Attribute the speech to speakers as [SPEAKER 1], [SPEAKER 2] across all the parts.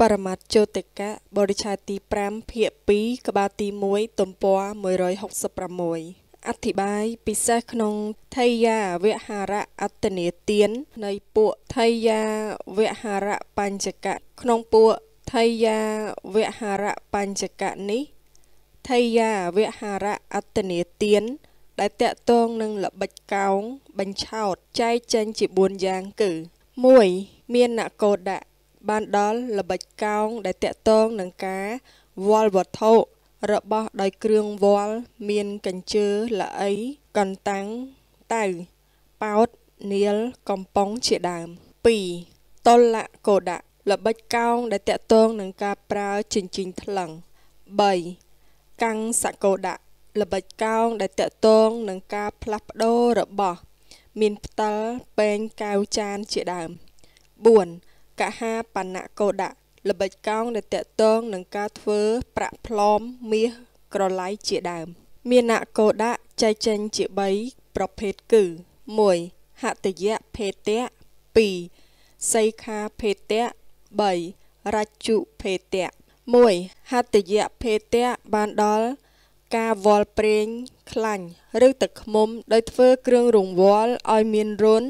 [SPEAKER 1] បរមត្ថជោតិកៈបរិឆេទទី5ភាគ2ក្បាលទី1ទំព័រ166អធិប្បាយពិសេសក្នុងថៃយាវហារៈអត្តនេទាននៃពួកថៃយាវហារៈបញ្ចកៈក្នុងពួកថៃយាវហារៈបញ្ចកៈនេះថៃយាវហារៈអត្តនេទានដែលតកតងនឹងល្បិចកោងបញ្ឆោតចែកចេញជា4យ៉ាងគឺ1មាននគរដាក់បានដល់ល្បិចកោងដែលតាក់ទងនឹងការវល់វត្ថុរបស់ដោយគ្រឿងវល់មានកញ្ជើល្អីកន្តាំងតៅប៉ោតនីលកំប៉ុងជាដើម2តុលកោដៈល្បិចកោងដែលតាក់ទងនឹងការប្រើជញ្ជីងថ្លឹង3កាំងសកោដៈល្បិចកោងដែលតាក់ទងនឹងការផ្លាស់ប្ដូររបស់ មានផ្ទាល់ពែងកៅចានជាដើម4កហាបណៈកោដៈល្បិចកោងដែលតកតងនឹងការធ្វើប្រាក់ផ្លอมមាសក្រឡៃជាដើម មានៈកោដៈចែកចេញជា3ប្រភេទគឺ1ហតយៈភេទៈ2សីខាភេទៈ3រច្ចុភេទៈ1ហតយៈភេទៈបានដល់ការវល់ប្រេងខ្លាញ់ឬទឹកឃ្មុំដោយធ្វើគ្រឿងរង្វល់ឲ្យមានរុន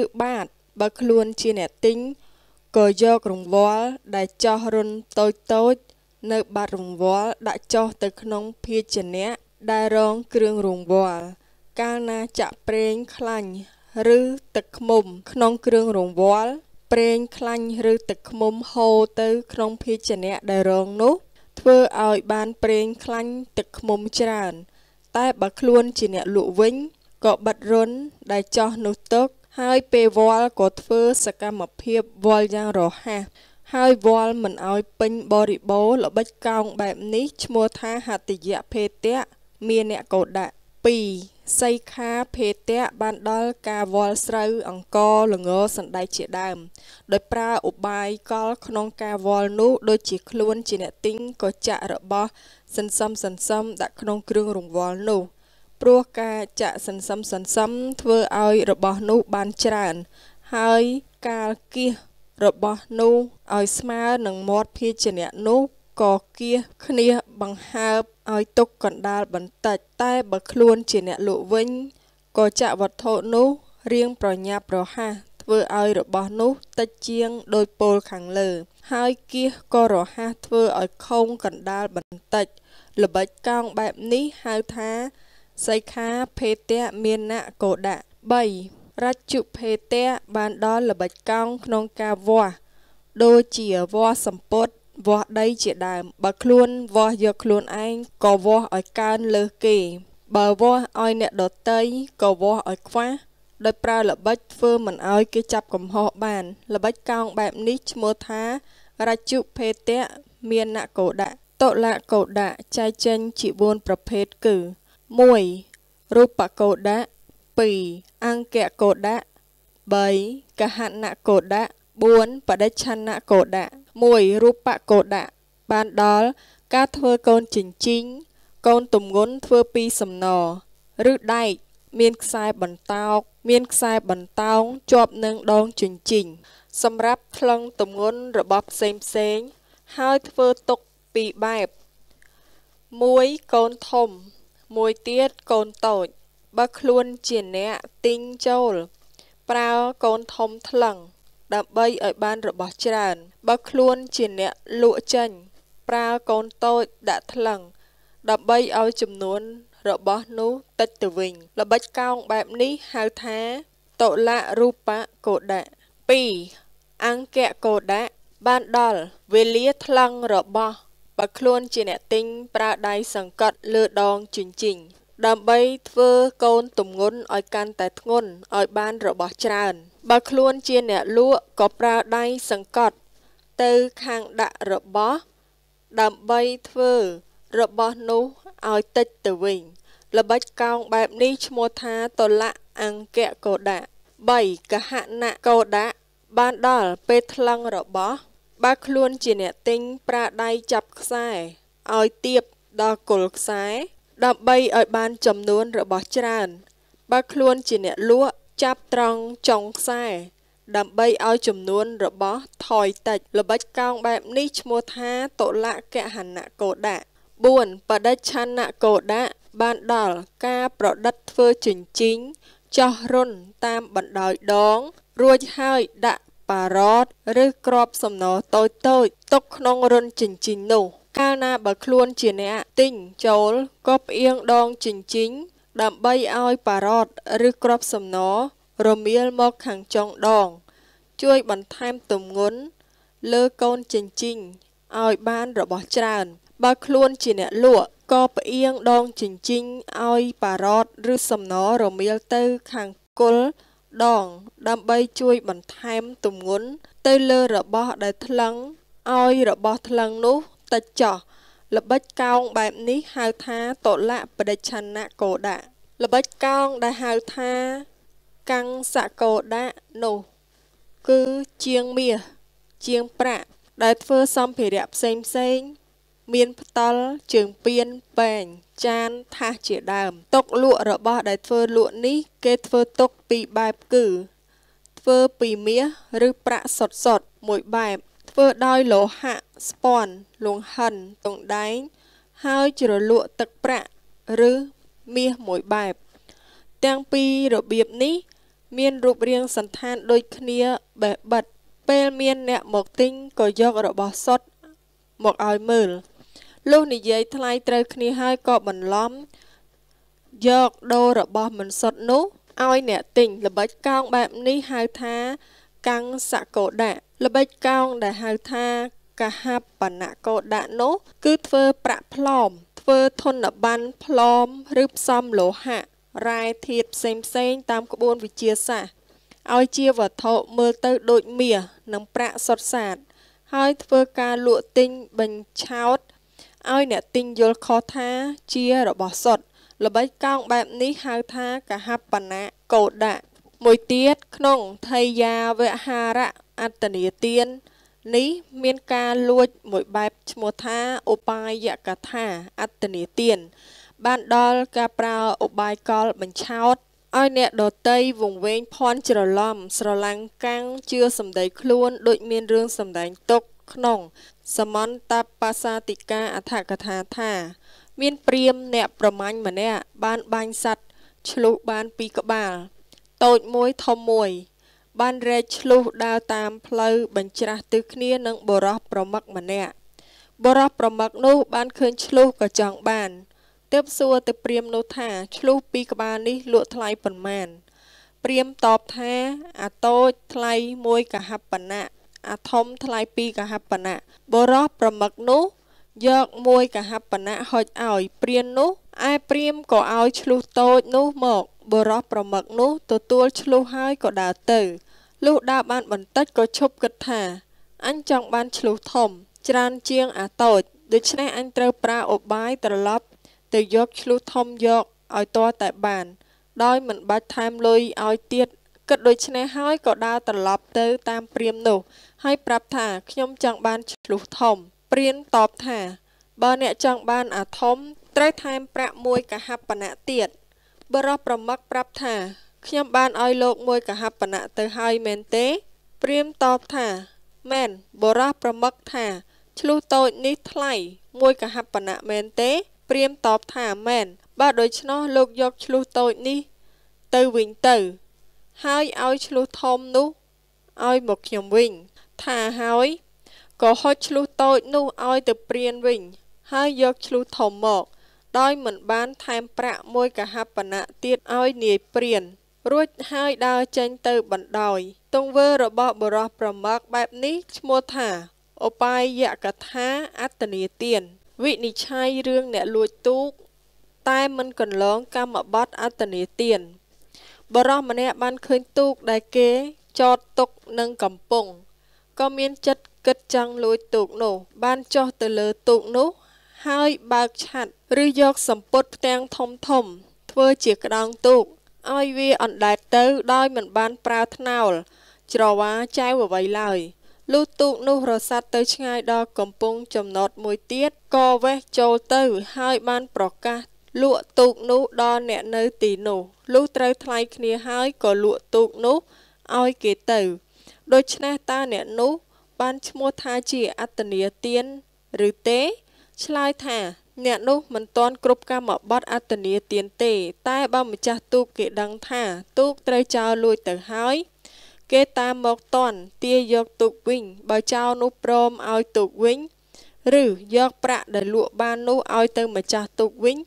[SPEAKER 1] ឬបាតបើខ្លួនជាអ្នកទិញក៏យករង្វាល់ដែលចោះរុនតូចតូច នៅបាត់រង្វាល់ដាក់ចោះទៅក្នុងភាជនៈដែលរងគ្រឿងរង្វាល់កាលណាចាក់ប្រេងខ្លាញ់ឬទឹកខ្មុំក្នុងគ្រឿងរង្វាល់ប្រេងខ្លាញ់ឬទឹកខ្មុំហូរទៅ ក្នុងភាជនៈដែលរងនោះ ធ្វើឲ្យបានប្រេងខ្លាញ់ទឹកខ្មុំច្រើនតែបើខ្លួនជាអ្នកលក់វិញក៏បិទរុនដែលចោះនោះទុកហើយពេលវល់ក៏ធ្វើសកម្មភាពវល់យ៉ាងរហ័សហើយវល់មិនឲ្យពេញបរិបូរល្បិចកោងបែបនេះឈ្មោះថាហតិយៈភេទៈមានអ្នកកោដៈ2សីខាភេទៈបានដល់ការវល់ស្រូវអង្គល្ងសណ្ដែកជាដើមដោយប្រើឧបាយកលក្នុងការវល់នោះដូចជា ខ្លួនជាអ្នកទិញក៏ចាក់របស់សន្សំសន្សំដាក់ក្នុងគ្រឿងរង្វល់នោះព្រោះការចាក់សន្សឹមសន្សឹមធ្វើឲ្យរបស់នោះបានច្រើន ហើយកាលគៀសរបស់នោះឲ្យស្មើនឹងមាត់ភាជនៈនោះក៏គៀសគ្នាបង្ហើបឲ្យទុកកណ្ដាលបន្តិចតែបើខ្លួនជាអ្នកលក់វិញក៏ចាក់វត្ថុនោះរៀងប្រញាប់រហ័សធ្វើឲ្យរបស់នោះតិចជាងដោយពលខាងលើ ហើយគៀសក៏រហ័សធ្វើឲ្យខូងកណ្ដាលបន្តិចល្បិចកោងបែបនេះហៅថាសិក្ខាភេទៈមានណៈកោដៈ3រច្ចុភេទៈបានដល់ល្បិចកោងក្នុងការវាស់ដូចជាវាស់សម្ពុតវាស់ដីជាដើមបើខ្លួនវាស់យកខ្លួនឯងក៏វាស់ឲ្យកើនលើសគេ បើវាស់ឲ្យអ្នកដតីក៏វាស់ឲ្យខ្វះដោយប្រើល្បិចធ្វើមិនឲ្យ គេចាប់កំហុសបានល្បិចកោងបែបនេះឈ្មោះថារច្ចុភេទៈមានណកោដៈតុលកោដៈចែកចេញជា4ប្រភេទគឺ 1. រូបកោដៈ 2. អង្គកោដៈ 3. កហនៈកោដៈ 4. បដិឆនៈកោដៈ1រូបកោដៈបានដល់ការធ្វើកូនចិញ្ចីងកូនទំងន់ធ្វើពីសំណរឬដែកមានខ្សែបន្តោកមានខ្សែបន្តោងជាប់នឹងដងជញ្ជីងសម្រាប់ថ្លឹងទម្ងន់របស់ផ្សេងផ្សេង ហើយធ្វើទុកពីរបែប1កូនធំមួយទៀតកូនតូចបើខ្លួនជាអ្នកទិញចូល ប្រើកូនធំថ្លឹងដើម្បីឲ្យបានរបស់ច្រើនបើខ្លួនជាអ្នកលក់ចេញប្រើកូនតូចដាក់ថ្លឹងដើម្បីឲ្យចំនួន របស់នោះតិចទៅវិញល្បិចកោងបែបនេះហៅថាតុលៈរូបៈកោដៈ2អង្គៈកោដៈបានដល់វេលាថ្លឹងរបស់បើខ្លួនជាអ្នកទិញប្រើដៃសង្កត់លើដងជញ្ជីងដើម្បីធ្វើកូនទំងន់ឲ្យកាន់តែធ្ងន់ឲ្យបានរបស់ច្រើន បើខ្លួនជាអ្នកលក់ក៏ប្រើដៃសង្កត់ទៅខាងដាក់របស់ដើម្បីធ្វើរបស់នោះឲ្យតិចទៅវិញល្បិចកោងបែបនេះឈ្មោះថាតលៈអង្គកោដៈ3កហណៈកោដៈបានដល់ពេលថ្លឹងរបស់បើខ្លួនជាអ្នកទិញប្រើដៃចាប់ខ្សែឲ្យទៀបដល់គល់ខ្សែ ដើម្បីឲ្យបានចំនួនរបស់ច្រើនបើខ្លួនជាអ្នកលក់ចាប់ត្រង់ចុងខ្សែ ដើម្បីឲ្យចំនួនរបស់ថយតិចល្បិចកោងបែបនេះឈ្មោះថាតុលកហនកោដៈ4បដិឆនកោដៈបានដល់ការប្រឌិតធ្វើជញ្ជីងចោះរុនតាមបណ្ដោយដង រួចហើយដាក់ប៉ារ៉តឬគ្រាប់សំណតូចតូចទុកក្នុងរុនចិញ្ចីងនោះកាលណាបើខ្លួនជាអ្នកទិញចូលក៏ផ្អៀងដងចិញ្ចីងដើម្បីឲ្យប៉ារ៉តឬគ្រាប់សំណរមៀលមកខាងចុងដង ជួយបន្ថែមទម្ងន់លើកូនចិញ្ចីងឲ្យបានរបស់ច្រើនបើខ្លួនជាអ្នកលក់ក៏ផ្អៀងដងចិញ្ចីងឲ្យប៉ារ៉តឬសំណរមៀលទៅខាងគល់ដងដើម្បីជួយបន្ថែមទម្ងន់ទៅលើរបស់ដែលថ្លឹងឲ្យរបស់ថ្លឹងនោះតិចចោះល្បិចកោងបែបនេះហៅថាតលៈបដិឆនៈកោដៈល្បិចកោងដែលហៅថាកੰងសកោដៈនោះគឺជាងមាសជាងប្រាក់ដែលធ្វើសម្ភារៈផ្សេងផ្សេងមានផ្ដិលជើងពៀនពែងចានថាសជាដើមតុកលក់របស់ដែលធ្វើលក់នេះគេធ្វើតុកពីរបែបគឺ ធ្វើពីមាសឬប្រាក់សុទ្ធសុទ្ធមួយបែបធ្វើដោយលោហៈស្ពាន់លង្ហិនទង់ដែងហើយជ្រលក់ទឹកប្រាក់ឬមាសមួយបែប ទាំងពីររបៀបនេះ មាន រូបរាងសន្តានដូចគ្នាបេះបិទពេលមានអ្នកមកទិញក៏យករបស់សុទ្ធមកឲ្យមើលលុះនិយាយថ្លៃត្រូវគ្នាហើយក៏បន្លំយកដូររបស់មិនសុតនោះឲ្យអ្នកទិញល្បិចកោងបែបនេះហៅថាកាំងសកោដៈល្បិចកោងដែលហៅថាកហបនកោដៈនោះ គឺធ្វើប្រាក់ផ្លอมធ្វើធនប័ណ្ណផ្លอมឬផ្សំលោហៈរ៉ែធាតុផ្សេងផ្សេង តាមក្បួនវិជាសាស្ត្រឲ្យជាវត្ថុមើលទៅដូចមាសនិងប្រាក់សុទ្ធសាធហើយធ្វើការលក់ទិញបញ្ឆោតឲ្យអ្នកទិញយល់ខុសថា ជារបស់សុទ្ធល្បិចកោងបែបនេះហៅថាកហបណៈកោដៈមួយទៀតក្នុងថេយាវហារៈអត្តនីទាននេះមានការលួចមួយបែបឈ្មោះថាឧបាយកថាអត្តនីទានបានដល់ការប្រើឧបាយកលបញ្ឆោតឲ្យអ្នកដតីវង្វេងភ័ន្តច្រឡំស្រឡាំងកាំងជឿសម្ដីខ្លួន ដូចមានរឿងសម្ដែងទុកក្នុងសមន្តបាសាតិកាអធកថាថាមានព្រាមអ្នកប្រមាញ់ម្នាក់បានបាញ់សัตว์ឆ្លុះបានពីក្បាលតូចមួយធំមួយ បានរែកឆ្លុះដើរតាមផ្លូវបញ្ច្រាស់ទិសគ្នានឹងបរោះប្រមឹកម្នាក់ បរោះប្រមឹកនោះបានឃើញឆ្លុះក៏ចង់បានទើបសួរទៅព្រាមនោះថា ឆ្លុះពីក្បាលនេះលក់ថ្លៃប៉ុន្មាន ព្រាមតបថាអាតូចថ្លៃមួយកហបណៈអាធំថ្លៃពីកហបណៈបរោះប្រមឹកនោះយកមួយកហបណៈហុចឲ្យព្រាននោះឯព្រាមក៏ឲ្យឆ្លុះតូចនោះមក បរោះប្រមឹកនោះទទួលឆ្លុះហើយក៏ដើរទៅលុះដើរបានបន្តិចក៏ឈប់គិតថាអញចង់បានឆ្លុះធំ ច្រើនជាង អាតូចដូច្នេះអញត្រូវប្រើឧបាយត្រឡប់ ទៅយកឆ្លុះធំយកឲ្យតតែបាន ដោយមិនបាច់ថែមលុយឲ្យទៀតគិតដូច្នេះហើយក៏ដើរត្រឡប់ទៅតាមព្រាមនោះហើយប្រាប់ថាខ្ញុំចង់បានឆ្លុះធំ ព្រានតបថាបើអ្នកចង់បានអាធំត្រូវថែមប្រាក់មួយកហបណៈទៀតបរោះប្រមឹកប្រាប់ថាខ្ញុំបានឲ្យលោកមួយកហបណៈទៅហើយមែនទេ ព្រាមតបថាមែនបរោះប្រមឹកថា ឆ្លុះតូចនេះថ្លៃមួយកហបណៈមែនទេ ព្រាមតបថាមែនបើដូច្នោះលោកយកឆ្លុះតូចនេះទៅវិញទៅហើយឲ្យឆ្លុះធំនោះឲ្យមកខ្ញុំវិញថាហើយក៏ហុចឆ្លុះតូចនោះឲ្យទៅព្រានវិញ ហើយយកឆ្លុះធំមក ដោយមិនបានថែមប្រាក់មួយកហបណៈទៀតឲ្យនាយព្រានរួចហើយដើរចេញទៅបណ្ដោយទង្វើរបស់បរោះប្រមឹកបែបនេះឈ្មោះថាឧបាយយកថាអត្តនីទានវិនិច្ឆ័យរឿងអ្នកលួចទូកតែមិនកន្លង កម្មបត្តិអត្តនីទានបរោះម្នាក់បានឃើញទូកដែលគេចតទុកនឹងកំពង់ក៏មានចិត្តគិតចង់លួចទូកនោះ បានចុះទៅលើទូកនោះ ហើយបើកឆ័ត្រឬយកសម្ពុតផ្ទាំងធំធំ ធ្វើជាក្តោងទូកឲ្យវាអណ្ដែតទៅ ដោយមិនបានប្រើថ្នោលច្រវាចែវអ្វីឡើយលុះទូកនោះរសាត់ទៅ ឆ្ងាយដល់កំពង់ចំណតមួយទៀតក៏វេះចូលទៅហើយបានប្រកាសលក់ទូកនោះដល់អ្នកនៅទីនោះលុះត្រូវថ្លៃគ្នាហើយក៏លក់ទូកនោះឲ្យគេទៅដូច្នេះតើអ្នកនោះបានឈ្មោះថាជាអត្តនីទានឬទេឆ្លើយថា អ្នកនោះមិនទាន់គ្រប់កម្មបត្តិអត្តនីទានទេ តែបើម្ចាស់ទូកគេដឹងថា ទូកត្រូវចោលលួចទៅហើយគេតាមមកតន់ទាយកទូកវិញបើចៅនោះព្រមឲ្យទូកវិញឬយកប្រាក់ដែលលក់បាននោះឲ្យទៅម្ចាស់ទូកវិញ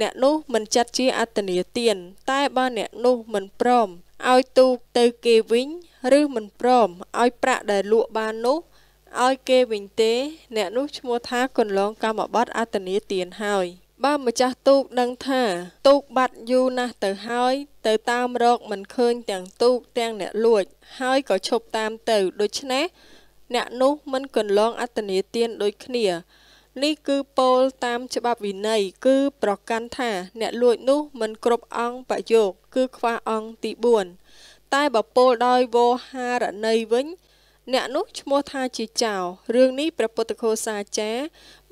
[SPEAKER 1] អ្នកនោះមិនចាត់ជាអត្តនីទានតែបើអ្នកនោះមិនព្រមឲ្យទូកទៅគេវិញ ឬមិនព្រមឲ្យប្រាក់ដែលលក់បាននោះឲ្យគេវិញទេ អ្នកនោះឈ្មោះថាកន្លងកម្មបត្តិអត្តនីទានហើយ បើម្ចាស់ទូកដឹងថាទូកបាត់យូរណាស់ទៅហើយ ទៅតាមរក មិនឃើញទាំងទូកទាំងអ្នកលួច ហើយក៏ឈប់តាមទៅ ដូច្នេះអ្នកនោះមិនកន្លងអត្តនីទានដូចគ្នានេះគឺពោលតាមច្បាប់វិន័យគឺ ប្រកាន់ថាអ្នកលួចនោះ មិនគ្រប់អង្គបយោគគឺខ្វះអង្គទី4តែបើពោលដោយវោហារណីវិញ អ្នកនោះឈ្មោះថាជាចៅរឿងនេះព្រះពុទ្ធឃោសាចារ្យ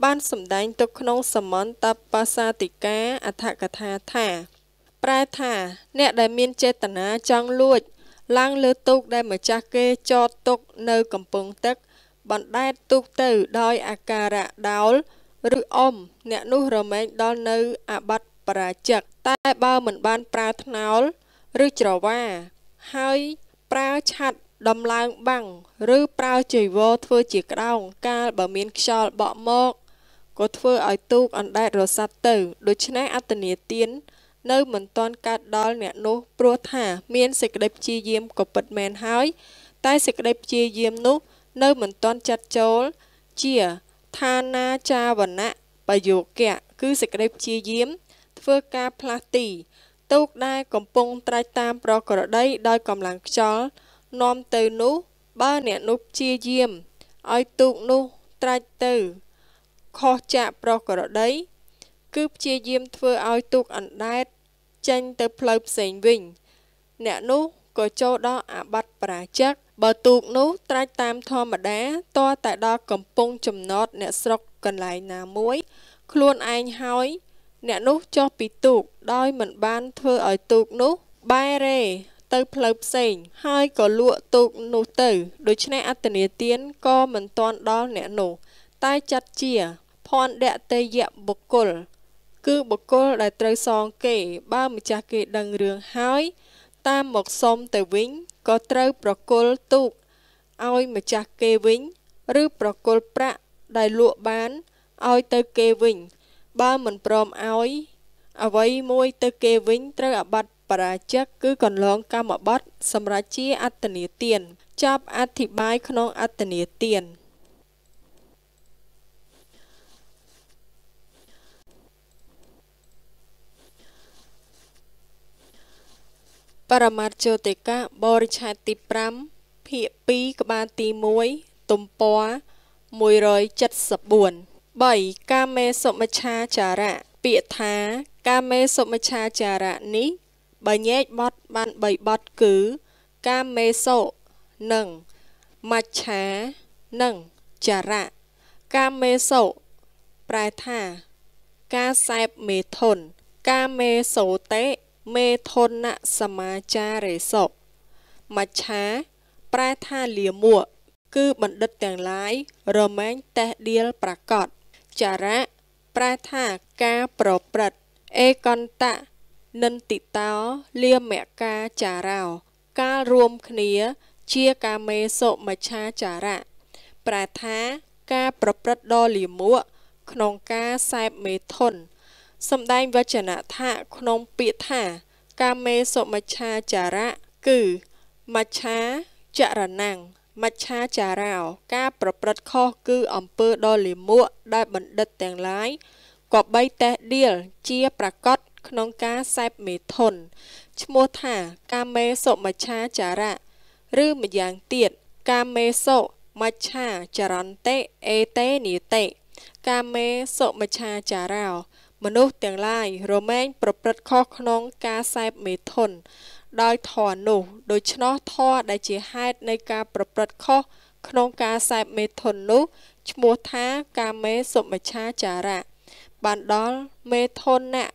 [SPEAKER 1] បានសម្ដែងទុកក្នុងសមន្តបសាតិកាអដ្ឋកថាថា ប្រែថាអ្នកដែលមានចេតនាចង់លួច ឡើងលើទូកដែលម្ចាស់គេចតទុកនៅកំពង់ទឹកបណ្ដែតទូកទៅដោយអាការៈដោល ឬអុំអ្នកនោះរមែងដល់នៅអាបត្តិបរាជិកតែបើមិនបានប្រើថ្នោលឬច្រវាហើយប្រើឆ័ត្រដំឡើងបាំងឬប្រើចីវរធ្វើជាក្តោងកាលបើមានខ្យល់បក់មកក៏ធ្វើឲ្យទូកអណ្ដែតរសាត់ទៅដូច្នេះអត្តនីទាននៅមិនទាន់កើតដល់អ្នកនោះ ព្រោះថាមានសេចក្តីព្យាយាមក៏ពិតមែនហើយ តែសេចក្តីព្យាយាមនោះនៅមិនទាន់ចាត់ចូលជាឋានាចាវណៈបយោគៈគឺសេចក្តីព្យាយាមធ្វើការផ្លាស់ទីទូកដែលកំពុងត្រាច់តាមប្រក្រតីដោយកម្លាំងខ្យល់នាំទៅនោះ បើអ្នកនោះព្យាយាមឲ្យទូកនោះត្រាច់ទៅខុសចាកប្រក្រតីគឺព្យាយាមធ្វើឲ្យទូកអណ្ដែតចេញទៅផ្លូវផ្សេងវិញ អ្នកនោះក៏ចូលដល់អាបត្តិបរាជិកបើទូកនោះ ត្រាច់តាមធម្មតាតរតែដល់កំពង់ចំណតអ្នកស្រុកកន្លែងណាមួយ ខ្លួនឯងហើយ អ្នកនោះចុះពីទូកដោយមិនបានធ្វើឲ្យទូកនោះ បែរេទៅផ្លូវផ្សេងហើយក៏លក់ទូកនោះទៅដូច្នេះអត្តនេទានក៏មិនទាន់ដល់អ្នកនោះ តែចាត់ជាភ័ណ្ឌតេយៈបុគ្គល គឺបុគ្គលដែលត្រូវសងគេបើម្ចាស់គេដឹងរឿងហើយ តាមមកសុំទៅវិញក៏ត្រូវប្រគល់ទូកឲ្យម្ចាស់គេវិញ ឬប្រគល់ប្រាក់ដែលលក់បានឲ្យទៅគេវិញ បើមិនព្រមឲ្យអ្វីមួយទៅគេវិញត្រូវអាបត្តិបរាជិកគឺកន្លងកម្មបត្តិសម្រាប់ជាអត្តនីទានចប់អធិប្បាយក្នុងអត្តនីទានបរមត្ថយោតិកៈបរិឆេទទី5ភាគ2ក្បាលទី1ទំព័រ174 3កាមេសុមិឆាចារៈពាក្យថាកាមេសុមិឆាចារៈនេះបើញែកបត់បាន3បត់គឺ កាមេសុនិងមច្ឆានិងចារៈកាមេសុប្រែថា ការសែបមេធុនកាមេសោតេមេធនៈសមាចារេសុមច្ឆាប្រែថាលាមួក គឺបណ្ឌិតទាំងឡាយរមែងតេះដៀលប្រកបចារៈប្រែថាការប្រព្រឹត្តអេកន្តៈនិន្តិតោលាមកាចារោការរួមគ្នា ជាកាមេសុមច្ឆាចារៈប្រែថាការប្រព្រឹត្តដ៏លាមួក ក្នុងការសែបមេធនសម្ដែងវចនៈថាក្នុងពាក្យថា កាមេសុមច្ឆាចារៈគឺមច្ឆាចរណាំងមច្ឆាចារោការប្រព្រឹត្តខុសគឺអំពើដ៏លាមកដែលបណ្ឌិតទាំងឡាយក៏បីតេះដៀលជាប្រកបក្នុងការសេពមេធន ឈ្មោះថាកាមេសុមច្ឆាចារៈឬម្យ៉ាងទៀតកាមេសុមច្ឆាចរន្តេអេតេនិតេកាមេសុមច្ឆាចារោមនុស្សទាំងឡាយរមែងប្រព្រឹត្តខុសក្នុងការសែបមេធុនដោយធរនោះ ដូច្នោះធរដែលជាហេតុនៃការប្រព្រឹត្តខុសក្នុងការសែបមេធុននោះឈ្មោះថាកាមេសុមិឆាចារៈបានដល់មេធុណៈ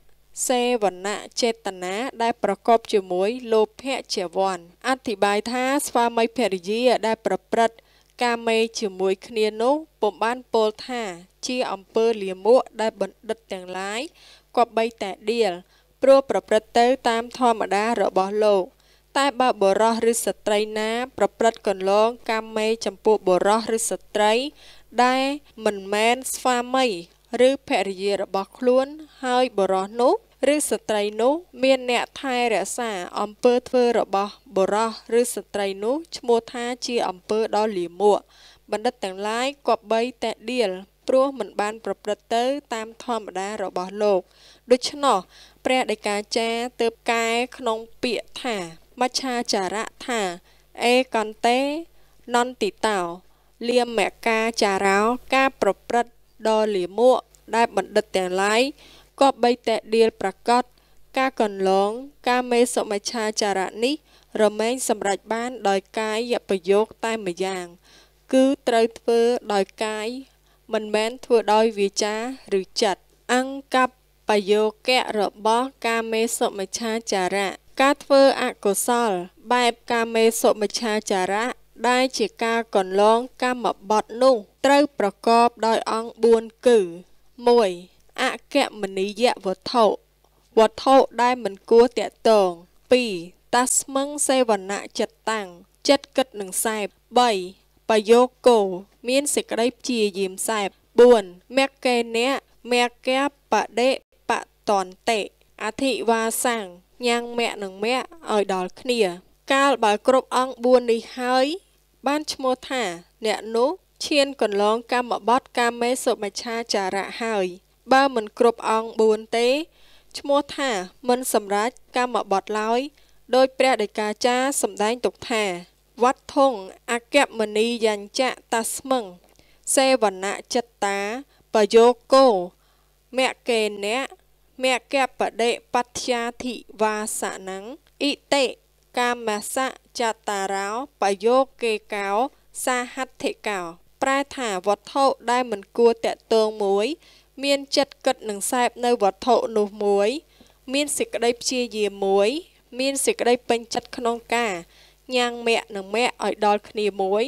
[SPEAKER 1] សេវណៈចេតនាដែលប្រកបជាមួយលោភៈជាវ័នអធិប្បាយថាស្វាមីភរិយាដែលប្រព្រឹត្តកាមេជាមួយគ្នានោះ ពុំបានពោលថាជាអំពើលាមកដែលបណ្ឌិតទាំងឡាយគប្បីតែដៀលព្រោះប្រព្រឹត្តទៅតាមធម្មតារបស់លោកតែបើបុរសឬស្ត្រីណា ប្រព្រឹត្តកន្លងកម្មមេចំពោះបុរសឬស្ត្រី ដែលមិនមែនស្វាមីឬភរិយារបស់ខ្លួនហើយបុរសនោះ ឬស្ត្រីនោះ មានអ្នកថែរក្សាអំពើធ្វើរបស់បុរសឬស្ត្រីនោះ ឈ្មោះថាជាអំពើដ៏លាមកបណ្ឌិតទាំងឡាយគប្បីតែដៀលព្រោះមិនបានប្រព្រឹត្តទៅតាមធម្មតារបស់លោកដូច្នោះព្រះដីកាចាទើបកែក្នុងពាក្យថាមច្ឆាចារៈថាអេកន្តេនន្តិតោលៀមមកាចារោការប្រព្រឹត្តដ៏លាមកដែលបណ្ឌិតទាំងឡាយក៏បីតែដៀលប្រកាសការកន្លងការមេសុមច្ឆាចារៈនេះរមែងសម្រេចបានដោយកាយប្រយោគតែម្យ៉ាងគឺត្រូវធ្វើដោយកាយមិនមែនធ្វើដោយវាចាឬចិត្តអង្គកបយោគៈរបស់កាមេសុមិឆាចារៈការធ្វើអកុសល បែបកាមេសុមិឆាចារៈដែលជាការកន្លងកម្មបត្តិនោះត្រូវប្រកបដោយអង្គ4គឺ1អកមនីយវត្ថុវត្ថុដែលមិនគួរតាក់ទង2តស្មឹងសេវនៈចិត្តតាំងចិត្តគិតនឹងសែប3បយោគោមានសេចក្តីព្យាយាមសែប4មគ្គេនៈមគ្គបដិបតន្តិអធិវាសាំងញ៉ាំងមគ្គនិងមគ្គឲ្យដល់គ្នា កាលបើគ្រប់អង្គ4នេះហើយបានឈ្មោះថាអ្នកនោះឈានកន្លងកម្មបតកាមេសុមិច្ឆាចារៈហើយបើមិនគ្រប់អង្គ4ទេ ឈ្មោះថាមិនសម្រេចកម្មបតឡើយដោយព្រះដេកាចារសម្ដែងទុកថាវត្តធងអក្យមនីយញ្ចៈតស្មឹងសេវនៈចិត្តតាបយោគោមគ្គេនៈមគ្គបដិបត្យាធិវាសនំអ៊ីតេកាមសៈចតារោ បយោកេកោសាហដ្ឋិកោ ប្រែថាវត្ថុដែលមិនគួរតាក់ទងមួយ មានចិត្តគិតនឹងសែបនៅវត្ថុនោះមួយ មានសេចក្តីព្យាយាមមួយ មានសេចក្តីពេញចិត្តក្នុងការញ៉ាងមាក់និងមាក់ឲ្យដល់គ្នាមួយ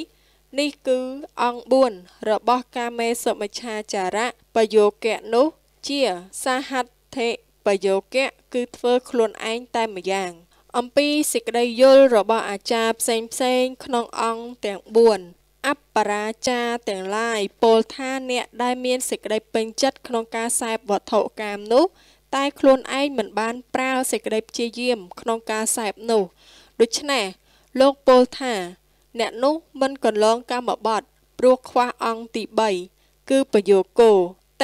[SPEAKER 1] នេះគឺអង្គ4របស់កាមេសុមិឆាចារៈបយោគៈនោះ ជាសាហត្ថិបយោគៈគឺធ្វើខ្លួនឯងតែម្យ៉ាង អំពីសេចក្តីយល់របស់អាចារ្យផ្សេងផ្សេងក្នុងអង្គទាំង4អបរាចាទាំងឡាយពោលថាអ្នកដែលមានសេចក្តីពេញចិត្តក្នុងការសេពវត្ថុកាមនោះ តែខ្លួនឯងមិនបានប្រើសេចក្តីព្យាយាមក្នុងការសេពនោះដូច្នេះលោកពោលថាអ្នកនោះមិនកន្លងកម្មបត្តិព្រោះខ្វះអង្គទី3គឺបយោគោ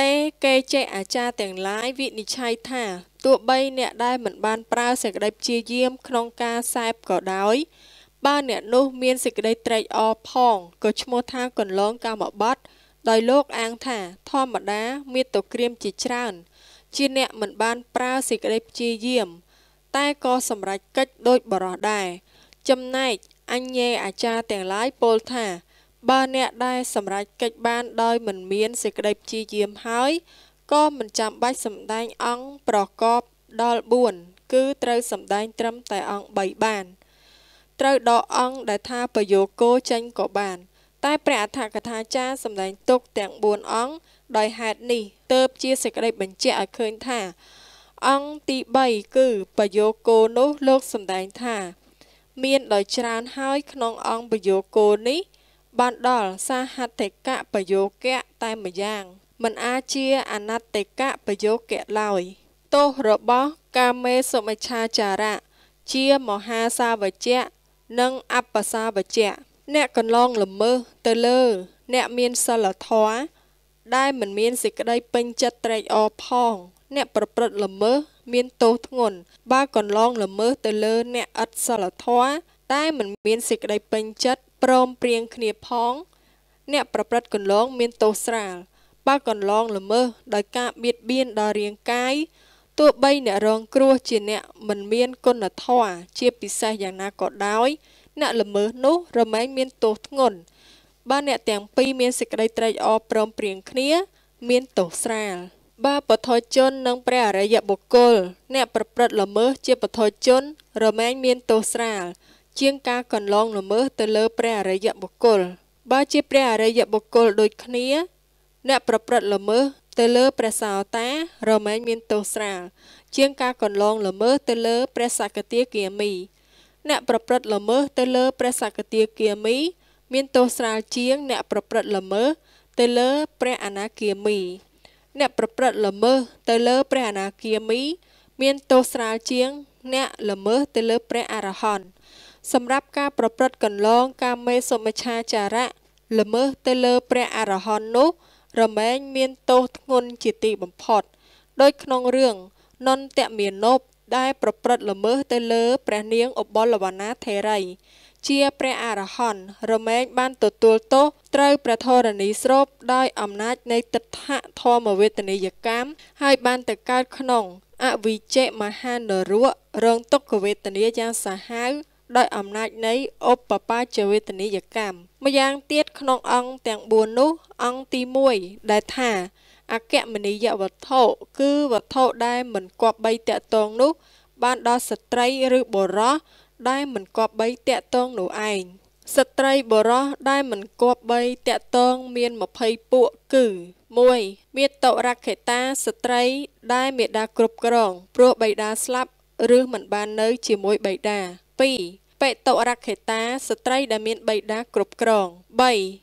[SPEAKER 1] តេគេចេះអាចារ្យទាំងឡាយវិនិច្ឆ័យថាទោះបីអ្នកដែលមិនបានប្រើសេចក្តីព្យាយាមក្នុងការសែបក៏ដោយបើអ្នកនោះមានសេចក្តីត្រេកអរផងក៏ឈ្មោះថាកន្លងកម្មបត្តិដោយលោកអាងថាធម្មតា មានតក្រៀមជាច្រើន ជាអ្នកមិនបានប្រើសេចក្តីព្យាយាម តែក៏សម្រេចកិច្ចដោយបរោះដែរចំណែកអញ្ញេអាចារ្យទាំងឡាយពោលថាបើអ្នកដែលសម្រេចកិច្ចបាន ដោយមិនមានសេចក្តីព្យាយាមហើយក៏មិនចាំបាច់សម្ដែងអង្គប្រកបដល់4គឺត្រូវសម្ដែងត្រឹមតែអង្គ3បាន ត្រូវដកអង្គដែលថាបយោគោចេញក៏បាន តែព្រះអធិកថាចារ្យសម្ដែងទុក ទាំង4អង្គដោយហេតុនេះទៅជាសេចក្តីបញ្ជាក់ឲ្យឃើញថា អង្គទី3គឺបយោគោនោះលោកសម្ដែងថាមានដោយច្រើនហើយក្នុងអង្គបយោគោនេះ បានដល់សាហតិកៈបយោគៈតែម្យ៉ាងមិនអាចជាអនតិកៈបយោគៈឡើយទោសរបស់កាមេសុមិឆាចារៈជាមហាសាវជៈនិងអបសាវជៈអ្នកកន្លងល្មើសទៅលើ អ្នកមានសិលធម៌ដែលមិនមានសេចក្តីពេញចិត្តត្រេកអរផងអ្នកប្រព្រឹត្តល្មើសមានទោសធ្ងន់បើកន្លងល្មើសទៅលើ អ្នកឥតសិលធម៌តែមិនមានសេចក្តីពេញចិត្តព្រមព្រៀងគ្នាផង អ្នកប្រព្រឹត្តកន្លង មានទោសស្រាលបើកន្លងល្មើសដោយការបៀតបៀនដល់រាងកាយទោះបីអ្នករងគ្រោះជាអ្នកមិនមានគុណធម៌ជាពិសេសយ៉ាងណាក៏ដោយអ្នកល្មើសនោះ រមែងមានទោសធ្ងន់បើអ្នកទាំងពីរមានសេចក្តីត្រេកអរព្រមព្រៀងគ្នា មានទោសស្រាលបើពធជននិងព្រះអរិយបុគ្គលអ្នកប្រព្រឹត្តល្មើសជាពធជន រមែងមានទោសស្រាលជាងការកន្លងល្មើសទៅលើព្រះអរិយបុគ្គល បើជាព្រះអរិយបុគ្គលដូចគ្នាអ្នកប្រព្រឹត្តល្មើសទៅលើព្រះសោតារមែងមានទោសស្រាលជាងការកន្លងល្មើសទៅលើព្រះសកតាគាមីអ្នកប្រព្រឹត្តល្មើសទៅលើព្រះសកតាគាមី មានទោសស្រាលជាងអ្នកប្រព្រឹត្តល្មើសទៅលើព្រះអនាគាមីអ្នកប្រព្រឹត្តល្មើសទៅលើព្រះអនាគាមី មានទោសស្រាលជាងអ្នកល្មើសទៅលើព្រះអរហន្តសម្រាប់ការប្រព្រឹត្តកន្លងការមេសុមិឆាចារៈល្មើសទៅលើព្រះអរហន្តនោះរមែងមានទោសធ្ងន់ជាទីបំផុត ដោយក្នុងរឿងនន្តមានប់ដែលប្រព្រឹត្តល្មើសទៅលើព្រះនាងអបុលវណ្ណាធេរីជាព្រះអរហន្តរមែងបានទទួលទោសត្រូវព្រះធរណីស្រូបដោយអំណាចនៃទិដ្ឋធម្មវេទនីយកម្មហើយបានទៅកើតក្នុងអវិជ្ជមហានរៈរងទុក្ខវេទនាយ៉ាងសាហាវដោយអំណាចនៃឧបបាយវេទនីយកម្មម្យ៉ាងទៀតក្នុងអង្គទាំង4នោះអង្គទី1ដែលថាអគ្គមនីយវត្ថុគឺវត្ថុដែលមិនគប្បីតាក់ទងនោះ បានដល់ស្ត្រីឬបុរសដែលមិនគប្បីតាក់តងនោះឯងស្ត្រីបរោះដែលមិនគប្បីតាក់តងមាន20ពួកគឺ1មេតរខេតាស្ត្រីដែលមេដាគ្រប់គ្រងព្រោះបិតាស្លាប់ឬមិនបាននៅជាមួយបិតា2បេតរខេតាស្ត្រីដែលមានបិតាគ្រប់គ្រង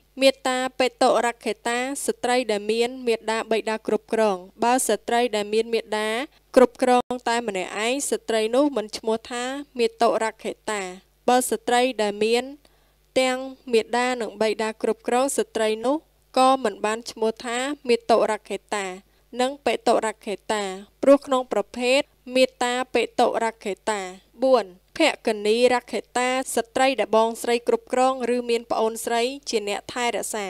[SPEAKER 1] 3មេត្តាបេតុរក្ខេតាស្ត្រីដែលមានមេត្តាបិតាគ្រប់គ្រងបើស្ត្រីដែលមានមេត្តាគ្រប់គ្រងតែម្នាក់ឯងស្ត្រីនោះមិនឈ្មោះថាមេតុរក្ខេតា បើស្ត្រីដែលមាន ទាំងមេត្តានិងបិតាគ្រប់គ្រងស្ត្រីនោះក៏មិនបានឈ្មោះថាមេតុរក្ខេតានិងបេតុរក្ខេតាព្រោះក្នុងប្រភេទមេត្តាបេតុរក្ខេតា4ភគនីរខេតាស្ត្រីដែលបងស្រីគ្រប់គ្រង ឬមានប្អូនស្រី ជាអ្នកថែរក្សា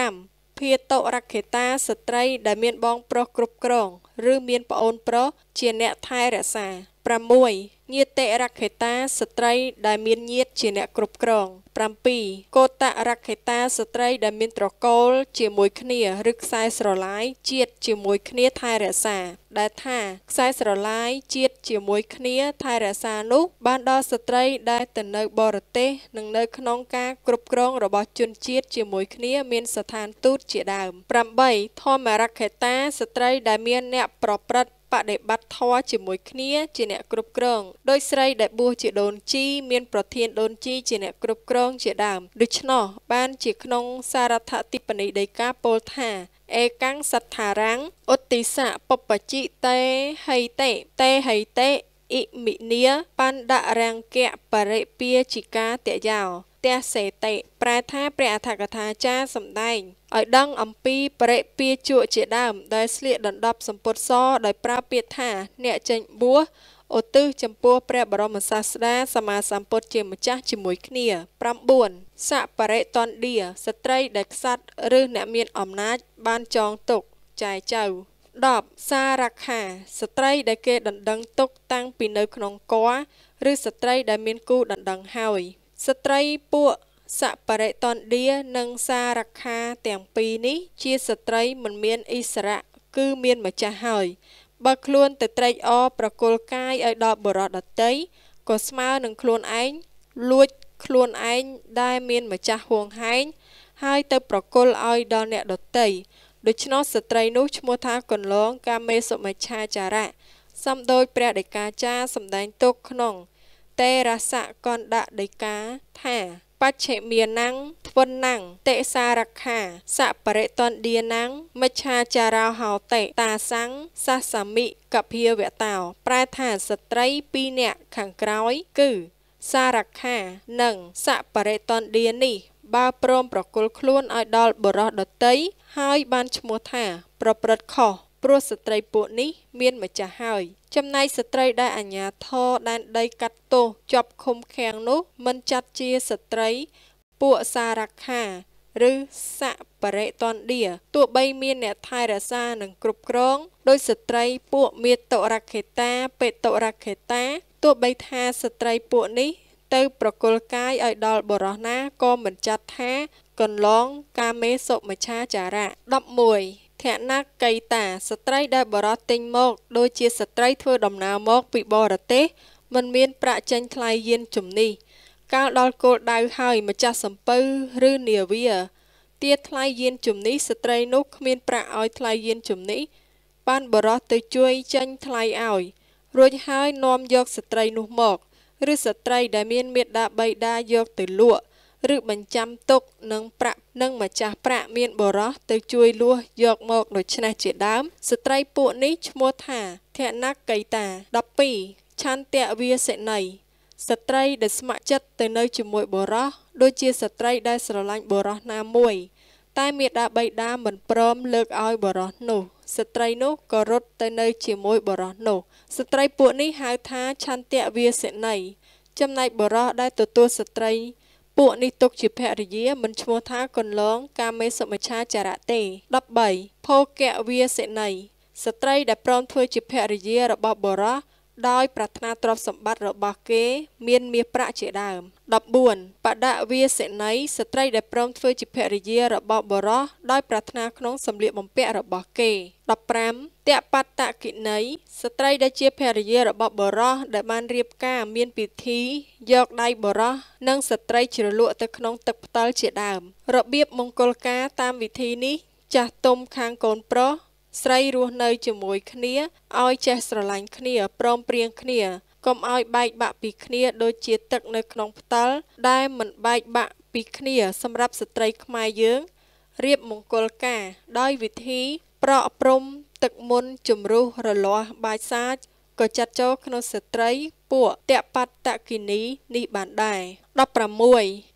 [SPEAKER 1] 5ភាតុរខេតាស្ត្រីដែលមានបង ប្រុសគ្រប់គ្រងឬមានប្អូនប្រុសជាអ្នកថែរក្សា6ញាតិរខេតាស្ត្រីដែលមានញាតិជាអ្នកគ្រប់គ្រង7កោតរខេតាស្ត្រីដែលមានត្រកូល ជាមួយគ្នាឬខ្សែស្រឡាយជាតិជាមួយគ្នាថែរក្សា ដែលថាខ្សែស្រឡាយជាតិជាមួយគ្នាថែរក្សានោះ បានដល់ស្ត្រីដែលទៅនៅ បរទេសនិងនៅក្នុងការ គ្រប់គ្រង របស់ជនជាតិជាមួយគ្នា មានស្ថានទូតជាដើម8ធម្មរខេតាស្ត្រី ដែលមានអ្នកប្រព្រឹត្តបដិបត្តិធម៌ជាមួយគ្នាជាអ្នកគ្រប់គ្រងដោយស្រីដែលបួសជាដូនជីមានប្រធានដូនជីជាអ្នកគ្រប់គ្រងជាដើមដូច្នោះបានជាក្នុងសារថតិបនីដីកាពោលថាអេកាំងសត្ថារាំងឧទិសៈបពជីតេហៃតេតេហៃតេអ៊ីមីនីបណ្ដរាង្គៈបរិពាជីកាតយោទះសេតិប្រែថា ព្រះអធិកថាចារសម្ដែងឲ្យដឹងអំពីបរិពាជក់ជាដើមដែលស្លៀកដណ្ដប់សម្ពុតសដោយប្រើពាក្យថាអ្នកចេញបួសឧទ្ទិសចំពោះព្រះបរមសាស្តា សម្មាសម្ពុទ្ធជាម្ចាស់ជាមួយគ្នា9សបរិតនឌីស្ត្រីដែលខ្សាត់ឬអ្នកមានអំណាចបានចងទុកចាយចៅ10សារខាស្ត្រីដែលគេដណ្ដឹងទុកតាំងពីនៅក្នុងគ័រឬស្ត្រីដែលមានគូដណ្ដឹងហើយស្ត្រីពួកសបរិតន្ទានិងសារខាទាំងពីរនេះ ជាស្ត្រីមិនមានអិសរៈគឺមានម្ចាស់ហើយបើខ្លួនទៅត្រេកអរប្រគល់កាយឲ្យដល់បរិសដតីក៏ស្មើនឹងខ្លួនឯងលួចខ្លួនឯងដែលមានម្ចាស់ហួងហែងហើយទៅប្រគល់ឲ្យដល់អ្នកដតីដូច្នោះស្ត្រីនោះឈ្មោះថាកន្លង កាមេសុមិច្ឆាចារៈសំដូចព្រះដេកាចាសម្ដែងទុកក្នុងតេរសៈកណ្ដដីកាថា បច្ឆេមានាំងធ្វិនណាំងតេសារខាសបរិតនឌៀនាំងមច្ឆាចារោហោតេតាសាំងសាសមិកភាវតោប្រែថាស្ត្រីពីរនាក់ខាងក្រោយគឺ សារខានិងសបរិតនឌៀនេះបើព្រមប្រគល់ខ្លួនឲ្យដល់បរោះដតីហើយបានឈ្មោះថា ប្រព្រឹត្តខុសព្រោះស្ត្រីពួកនេះមានម្ចាស់ហើយ ចំណែកស្ត្រីដែលអាជ្ញាធរដែនដីកាត់ទោសជាប់ឃុំឃាំងនោះមិនចាត់ជាស្ត្រី ពួកសារខាឬសបរិតនឌាទោះបីមានអ្នកថែរក្សានិងគ្រប់គ្រងដោយស្ត្រីពួកមេតរខេតាបេតរខេតាទោះបីថាស្ត្រីពួកនេះ ទៅប្រគល់កាយឲ្យដល់បរោះណាក៏មិនចាត់ថាកន្លង កាមេសុមច្ឆាចារៈ11ធនកីតាស្ត្រីដែលបរោះទិញមកដូចជាស្ត្រីធ្វើដំណើរមកពីបរទេស មិនមានប្រាក់ចេញថ្លៃយានជំនិះកាលដល់គោលដៅហើយម្ចាស់សំពៅឬនាវាទាថ្លៃយានជំនិះស្ត្រីនោះគ្មានប្រាក់ឲ្យថ្លៃយានជំនិះបានបរោះទៅជួយចេញថ្លៃឲ្យ រួចហើយនាំយកស្ត្រីនោះមក ឬស្ត្រីដែលមានមេត្តាបៃតាយកទៅលក់ឬបញ្ចាំទុកនឹងប្រាក់និងម្ចាស់ប្រាក់មានបរោះទៅជួយលួសយកមកដូច្នេះជាដើម ស្ត្រីពួកនេះឈ្មោះថាធនកីតា12ឆន្ទវាសេនីស្ត្រីដែលស្ម័គ្រចិត្តទៅនៅជាមួយបរោះដូចជាស្ត្រីដែលស្រឡាញ់បរោះណាមួយ តែមេដាបៃតាមិនព្រមលើកឲ្យបរោះនោះ ស្ត្រីនោះក៏រត់ទៅនៅជាមួយបរោះនោះស្ត្រីពួកនេះហៅថា ឆន្ទវាសេនីចំណែកបរោះដែលទទួលស្ត្រីពួកនេះទុកជាភរិយា មិនឈ្មោះថាកន្លងកាមេសុមិច្ឆាចារៈទេ13ភោគៈវាសេនីស្ត្រីដែលព្រមធ្វើជាភរិយារបស់បុរស ដោយប្រាថ្នាទ្រព្យសម្បត្តិរបស់គេ មានមាសប្រាក់ជាដើម14បដវាសេនីស្ត្រីដែលព្រមធ្វើជាភរិយារបស់បុរសដោយប្រាថ្នាក្នុងសម្លៀកបំពាក់របស់គេ15តបត្តគិណីស្ត្រីដែលជាភរិយារបស់បរោះដែលបានរៀបការមានពិធីយកដៃបរោះនិងស្ត្រីជ្រលក់ទៅក្នុងទឹកផ្ទាល់ជាដើម របៀបមង្គលការតាមវិធីនេះ ចាស់ទុំខាងកូនប្រុសស្រីរស់នៅជាមួយគ្នាឲ្យចេះស្រឡាញ់គ្នាព្រមព្រៀងគ្នាកុំឲ្យបែកបាក់ពីគ្នាដូចជាទឹកនៅក្នុងផ្ទាល់ដែលមិនបែកបាក់ពីគ្នាសម្រាប់ស្ត្រីខ្មែរយើងរៀបមង្គលការដោយវិធីប្រក់ព្រំទឹកមុនជំរុះរលាស់បាយសាចក៏ចាត់ចូលក្នុងស្ត្រី ពួកតបត្តគិនីនេះបានដែរ16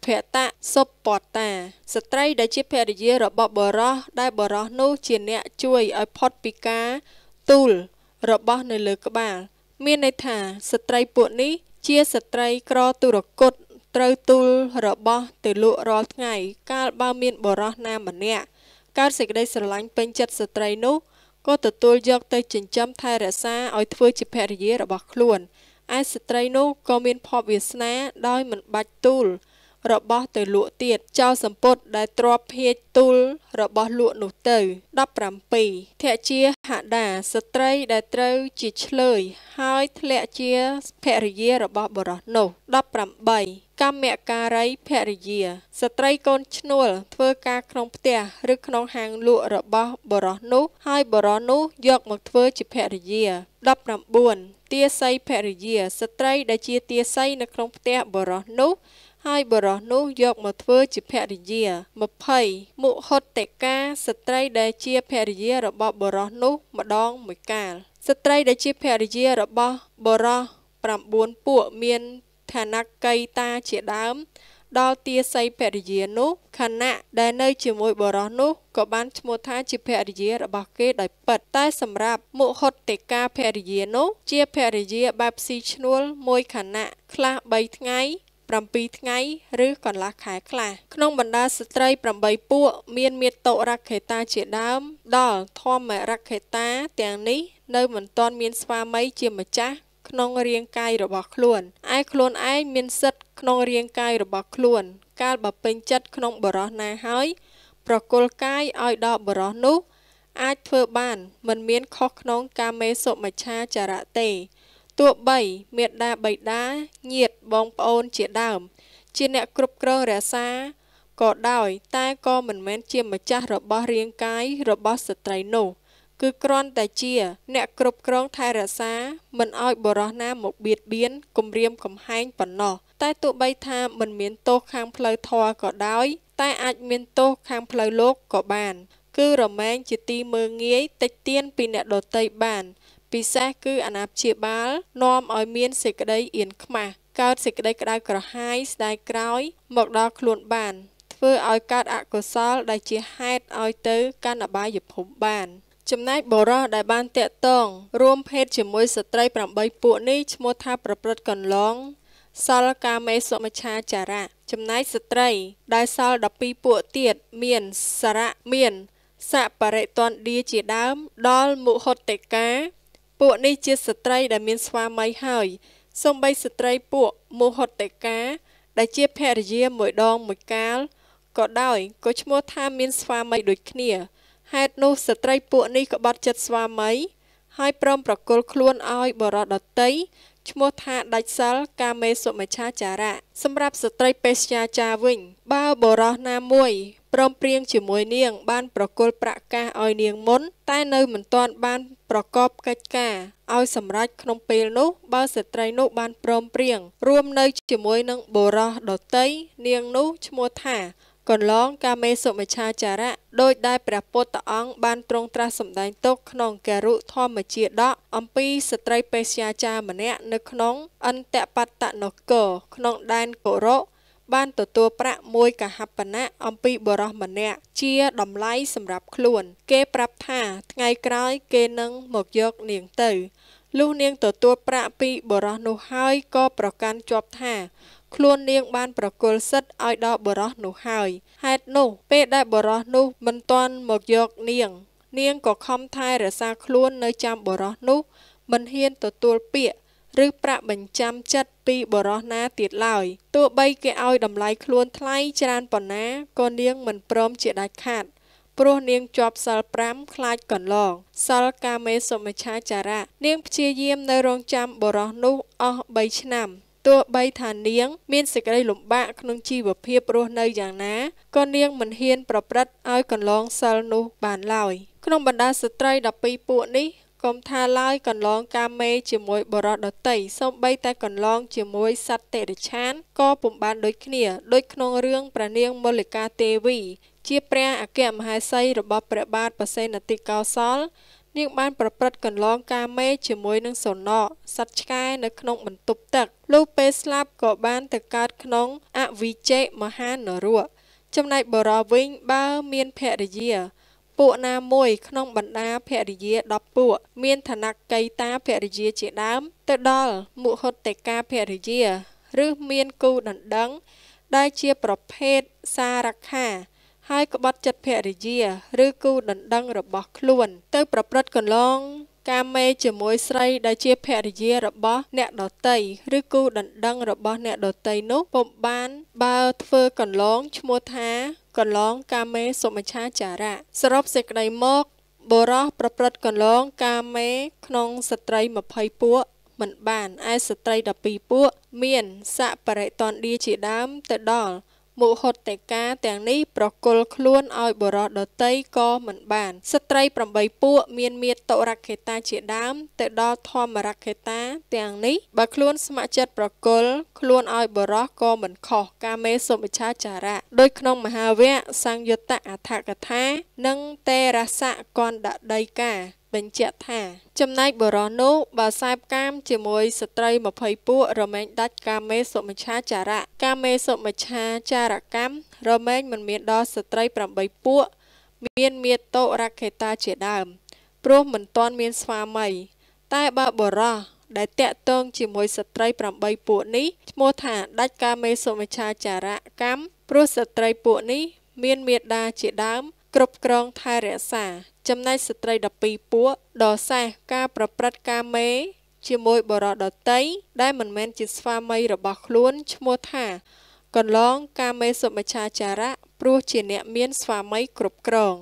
[SPEAKER 1] ភតៈសុពតាស្ត្រីដែលជាភរិយារបស់បរោះដែលបរោះនោះជាអ្នក ជួយឲ្យផុតពីការទូល របស់ នៅលើក្បាល មានន័យថាស្ត្រីពួកនេះជាស្ត្រីក្រទុរគតត្រូវទូល របស់ទៅលក់រាល់ថ្ងៃ កាលបើមានបរោះណាម្នាក់កើតសេចក្តីស្រឡាញ់ពេញចិត្តស្ត្រីនោះក៏ទទួលយកទៅចិញ្ចឹមថែរក្សាឲ្យធ្វើជាភរិយារបស់ខ្លួនឯស្ត្រីនោះក៏មានភពវាសនាដោយមិនបាច់ទូលរបស់ទៅលក់ទៀតចោលសម្ពុត ដែលទ្របភៀចទូលរបស់លក់នោះទៅ17ធជាហដាស្ត្រីដែលត្រូវជាឆ្លើយហើយធ្លាក់ជាភរិយារបស់បរោះនោះ18ម្មការីភរិយា ស្ត្រីកូនឈ្នួលធ្វើការក្នុងផ្ទះឬក្នុងហាងលក់របស់ បរោះនោះហើយបរោះនោះយកមកធ្វើជាភរិយា19ទាសីភរិយា ស្ត្រីដែលជាទាសីនៅក្នុងផ្ទះបរោះនោះហើយបរោះនោះយកមកធ្វើជាភរិយា20មុហុតិកាស្ត្រី ដែលជាភរិយារបស់បរោះនោះ ម្ដងមួយកាលស្ត្រីដែលជាភរិយារបស់បរោះ9ពួកមានឋានៈកីតាជាដើមដល់ទាសីភរិយានោះខណៈដែល នៅជាមួយ បរោះនោះក៏បានឈ្មោះថា ជាភរិយារបស់គេដោយពិតតែសម្រាប់ មុហុតតិកាភរិយានោះ ជាភរិយាបែបស៊ីឈ្នួល មួយខណៈខ្លះ3ថ្ងៃ7ថ្ងៃឬកន្លះខែខ្លះក្នុងបណ្ដាស្ត្រី8ពួកមានមេតុរខេតាជាដើម ដល់ធម្មរខេតាទាំងនេះនៅមិនទាន់មានស្វាមីជាម្ចាស់ក្នុងរាងកាយរបស់ខ្លួនឯខ្លួនឯងមានសិទ្ធិក្នុងរាងកាយរបស់ខ្លួនកាលបើពេញចិត្តក្នុងបរោះណាហើយ ប្រគល់កាយឲ្យដល់បរោះនោះអាចធ្វើបាន មិនមានខុសក្នុងកាមេសុមច្ឆាចារៈទេទោះបីមេដាបៃតាញាតបងប្អូនជាដើម ជាអ្នកគ្រប់គ្រងរាសាក៏ដោយតែក៏មិនមែនជាម្ចាស់របស់រាងកាយរបស់ស្ត្រីនោះគឺគ្រាន់តែជា អ្នកគ្រប់គ្រងថែរក្សា មិនឲ្យបរោះណាមកបៀតបៀនគំរាមកំហែងប៉ុណ្ណោះតែទោះបីថាមិនមានទោសខាងផ្លូវធម៌ក៏ដោយតែអាចមានទោសខាងផ្លូវលោកក៏បាន គឺរមែងជាទីមើងងាយ តិចទៀនពីអ្នកដទៃបានពិសេសគឺអាណាព្យាបាល នាំឲ្យមានសេចក្តីអៀនខ្មាស់កើតសេចក្តីក្តៅក្រហាយស្ដាយក្រោយ មកដល់ខ្លួនបាន ធ្វើឲ្យកើតអកុសលដែលជាហេតុឲ្យទៅកាន់អបាយភពបាន ចំណែកបរោះដែលបានតាក់តងរួមភេទជាមួយស្ត្រី8ពួកនេះឈ្មោះថាប្រព្រឹត្តកន្លងសលកាមេសុមច្ឆាចារៈចំណែកស្ត្រីដែលសល់12ពួកទៀតមានសារៈមានសបរិតនឌីជាដើម ដល់មុហតតិកាពួកនេះជាស្ត្រីដែលមានស្វាមីហើយសូម្បីស្ត្រីពួកមោហតិកាដែលជាភរិយាមួយដងមួយកាលក៏ដោយក៏ឈ្មោះថាមានស្វាមីដូចគ្នាហេតុនោះស្ត្រីពួកនេះក្បត់ចិត្តស្វាមីហើយព្រមប្រគល់ខ្លួនឲ្យបរិដតីឈ្មោះថាដាច់សិលកាមេសុមិច្ឆាចារៈសម្រាប់ស្ត្រីពេស្យាចាវិញ បើបរោះណាមួយព្រមព្រៀងជាមួយនាងបានប្រគល់ប្រាក់កាសឲ្យនាងមុនតែនៅមិនទាន់បានប្រកបកិច្ចការឲ្យសម្រេចក្នុងពេលនោះបើស្ត្រីនោះបានព្រមព្រៀងរួមនៅជាមួយនឹងបុរសដតីនាងនោះឈ្មោះថាកន្លងកាមេសុមិឆាចារៈដោយដែលព្រះពុទ្ធអង្គបានទ្រង់ត្រាស់សម្ដែងទុកក្នុងករុធម្មជាដកអំពីស្ត្រីពេស្យាចារម្នាក់នៅក្នុងអន្តបត្តនគរក្នុងដែនកុរៈបានទទួលប្រាក់មួយកហបណៈអំពីបរោះម្នាក់ជាតម្លៃសម្រាប់ខ្លួន គេប្រាប់ថាថ្ងៃក្រោយ គេនឹងមកយកនាងទៅលុះនាងទទួលប្រាក់ពីបរោះនោះហើយក៏ប្រកាន់ជាប់ថាខ្លួននាង បានប្រគល់សិទ្ធឲ្យដល់បរោះនោះហើយហេតុនោះ ពេលដែលបរោះនោះ មិនទាន់មកយកនាង នាងក៏ខំថែរក្សាខ្លួននៅចាំបរោះនោះ មិនហ៊ានទទួលពាក្យឬប្រាក់បញ្ចាំចិត្តពីបរោះណាទៀតឡើយទោះបីគេឲ្យតម្លៃខ្លួនថ្លៃច្រើនប៉ុណ្ណាក៏នាងមិនព្រមជាដាច់ខាតព្រោះនាងជាប់សិល5ខ្លាចកន្លងសិលកាមេសុមិឆាចារៈនាងព្យាយាមនៅរងចាំបរោះនោះអស់3ឆ្នាំទោះបីថានាង មានសេចក្តីលំបាកក្នុងជីវភាពរស់នៅយ៉ាងណាក៏នាងមិនហ៊ាន ប្រព្រឹត្តឲ្យកន្លងសិលនោះបានឡើយក្នុងបណ្ដាស្ត្រី12ពួកនេះកុំថាឡើយកន្លងកាមេជាមួយបរិដតីសូម្បីតែកន្លង ជាមួយសត្វតិរិឆានក៏ពុំបានដូចគ្នាដូចក្នុងរឿងព្រះនាងមល្លិកាទេវីជា ព្រះអគ្គមហេសីរបស់ព្រះបាទបសេនតិកោសល នាងបាន ប្រព្រឹត្តកន្លងកាមេជាមួយនឹងសុណកសត្វឆ្កែនៅក្នុង បន្ទប់ទឹកលុះពេលស្លាប់ក៏បានទៅកើតក្នុងអវិជេមហានរៈចំណែកបរោវិញបើមានភរិយាពួកណាមួយក្នុងបណ្ដាភរិយា10ពួកមានឋានៈកីតាភរិយាជាដើមទៅដល់មុហតេកាភរិយាឬមានគូដណ្ដឹង ដែលជាប្រភេទសារខាហើយក្បត់ចិត្តភរិយាឬគូដណ្ដឹងរបស់ខ្លួន ទៅ ប្រព្រឹត្តកន្លងការមេជាមួយស្រីដែលជាភរិយារបស់អ្នកដតីឬគូដណ្ដឹងរបស់អ្នកដតីនោះពុំបានបើធ្វើកន្លងឈ្មោះថា កន្លងកាមេសុមិឆាចារៈសរុបសេចក្តីមកបុរសប្រព្រឹត្តកន្លងកាមេក្នុងស្ត្រី20ពួកមិនបានឯស្ត្រី12ពួកមានសៈបរិតនឌីជាដើមទៅដល់មុហតេកាទាំងនេះប្រគល់ខ្លួនឲ្យបរោះដតីក៏មិនបានស្ត្រី8ពួកមានមេតុរខេតា ជាដើមទៅដល់ធម្មរខេតាទាំងនេះបើខ្លួនស្ម័គ្រចិត្តប្រគល់ខ្លួនឲ្យបរោះក៏មិនខុសកាមេសុមិឆាចារៈដោយក្នុងមហាវគ្គសង្យុត្តអធកថា និងតេរសៈកណ្ដដីកាបញ្ជាក់ថាចំណែកបរោះនោះបើសែបកាមជាមួយស្ត្រី20ពួករមែងដាច់កាមេសុមច្ឆាចារៈកាមេសុមច្ឆាចារកម្មរមែងមិនមានដល់ស្ត្រី8ពួកមានមេតោរខេតាជាដើម ព្រោះមិនទាន់មានស្វាមីតែបើបរោះដែលតាក់ទងជាមួយស្ត្រី8ពួកនេះឈ្មោះថាដាច់កាមេសុមច្ឆាចារកម្មព្រោះស្ត្រីពួកនេះ មានមេដាជាដើមគ្រប់គ្រងថែរក្សា ចំណែកស្ត្រី12ពួកដ៏សេះការប្រព្រឹត្តការមេ ជាមួយបរោះដតីដែលមិនមែនជាស្វាមីរបស់ខ្លួនឈ្មោះថាកន្លងការមេសុមិច្ឆាចារៈព្រោះជាអ្នកមានស្វាមីគ្រប់គ្រង